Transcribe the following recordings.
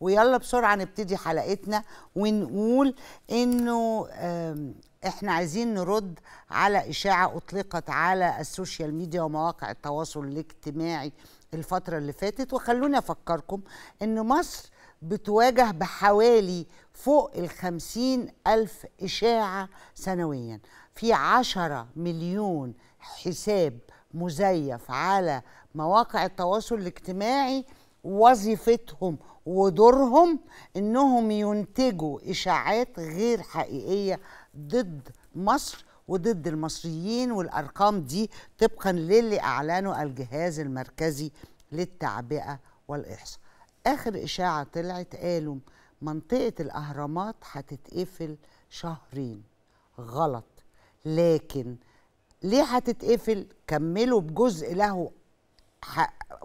ويلا بسرعه نبتدي حلقتنا ونقول انه احنا عايزين نرد على اشاعه اطلقت على السوشيال ميديا ومواقع التواصل الاجتماعي الفتره اللي فاتت وخلوني افكركم ان مصر بتواجه بحوالي فوق الخمسين ألف إشاعة سنويا في عشرة مليون حساب مزيف على مواقع التواصل الاجتماعي وظيفتهم ودورهم انهم ينتجوا اشاعات غير حقيقيه ضد مصر وضد المصريين والارقام دي طبقا للي اعلنه الجهاز المركزي للتعبئه والاحصاء اخر اشاعه طلعت قالوا منطقه الاهرامات هتتقفل شهرين غلط لكن ليه هتتقفل كملوا بجزء له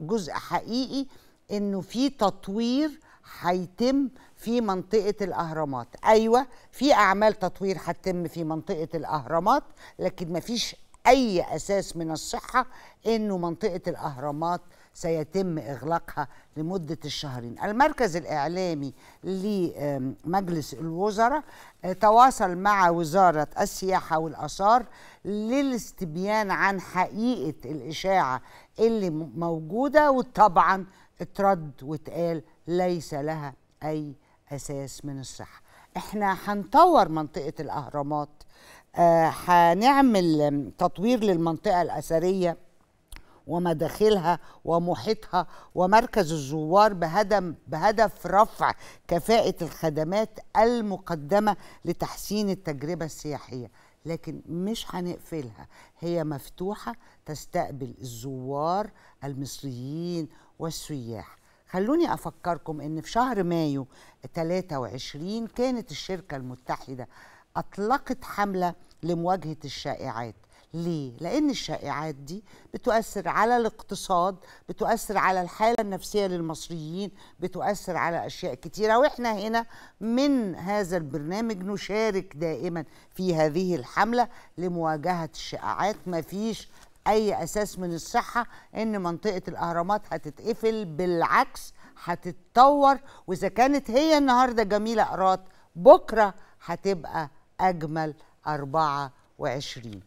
جزء حقيقي انه في تطوير هيتم في منطقة الأهرامات أيوة في أعمال تطوير هتتم في منطقة الأهرامات لكن ما فيش أي أساس من الصحة أنه منطقة الأهرامات سيتم إغلاقها لمدة الشهرين المركز الإعلامي لمجلس الوزراء آه، تواصل مع وزارة السياحة والأثار للاستبيان عن حقيقة الإشاعة اللي موجودة وطبعا اترد واتقال ليس لها أي أساس من الصحة احنا هنطور منطقة الأهرامات آه، هنعمل آه تطوير للمنطقة الأثرية ومداخلها ومحيطها ومركز الزوار بهدم بهدف رفع كفاءة الخدمات المقدمة لتحسين التجربة السياحية لكن مش هنقفلها هي مفتوحة تستقبل الزوار المصريين والسياح خلوني أفكركم أن في شهر مايو 23 كانت الشركة المتحدة أطلقت حملة لمواجهة الشائعات ليه؟ لأن الشائعات دي بتؤثر على الاقتصاد بتؤثر على الحالة النفسية للمصريين بتؤثر على أشياء كتيرة وإحنا هنا من هذا البرنامج نشارك دائما في هذه الحملة لمواجهة الشائعات مفيش اي اساس من الصحه ان منطقه الاهرامات هتتقفل بالعكس هتتطور واذا كانت هي النهارده جميله قرات بكره هتبقى اجمل 24